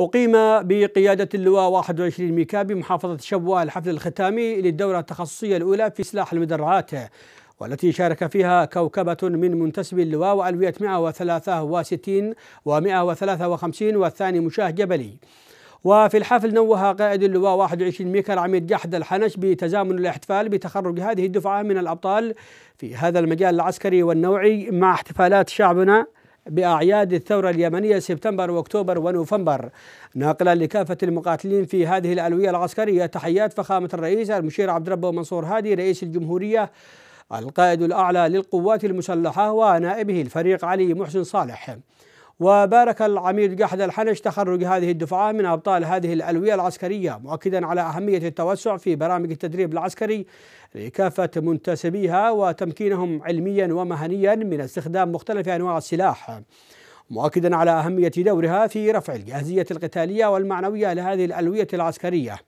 أقيم بقيادة اللواء 21 ميكا بمحافظة شبوة الحفل الختامي للدورة التخصصية الأولى في سلاح المدرعات والتي شارك فيها كوكبة من منتسبي اللواء وألوية 163 و 153 والثاني مشاه جبلي وفي الحفل نوه قائد اللواء 21 ميكا العميد جحد الحنش بتزامن الاحتفال بتخرج هذه الدفعة من الأبطال في هذا المجال العسكري والنوعي مع احتفالات شعبنا بأعياد الثورة اليمنية سبتمبر وأكتوبر ونوفمبر ناقلا لكافة المقاتلين في هذه الألوية العسكرية تحيات فخامة الرئيس المشير عبد ربه منصور هادي رئيس الجمهورية القائد الأعلى للقوات المسلحة ونائبه الفريق علي محسن صالح وبارك العميد جحد الحنش تخرج هذه الدفعة من أبطال هذه الألوية العسكرية مؤكدا على أهمية التوسع في برامج التدريب العسكري لكافة منتسبيها وتمكينهم علميا ومهنيا من استخدام مختلف أنواع السلاح مؤكدا على أهمية دورها في رفع الجاهزية القتالية والمعنوية لهذه الألوية العسكرية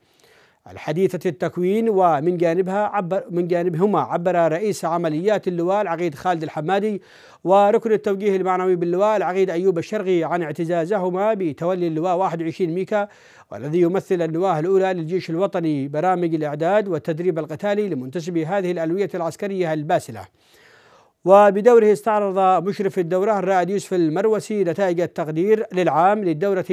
الحديثة التكوين ومن جانبها عبر من جانبهما عبر رئيس عمليات اللواء العقيد خالد الحمادي وركن التوجيه المعنوي باللواء العقيد أيوب الشرقي عن اعتزازهما بتولي اللواء 21 ميكا والذي يمثل اللواء الأولى للجيش الوطني برامج الإعداد والتدريب القتالي لمنتسبي هذه الألوية العسكرية الباسلة. وبدوره استعرض مشرف الدورة الرائد يوسف المروسي نتائج التقدير للعام للدورة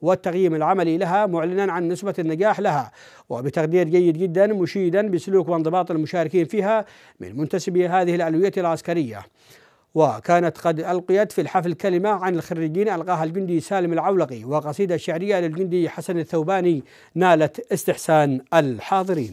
والتقييم العملي لها معلنا عن نسبة النجاح لها وبتقدير جيد جدا مشيدا بسلوك وانضباط المشاركين فيها من منتسبي هذه الألوية العسكرية وكانت قد ألقيت في الحفل كلمة عن الخريجين ألقاها الجندي سالم العولقي وقصيدة شعرية للجندي حسن الثوباني نالت استحسان الحاضرين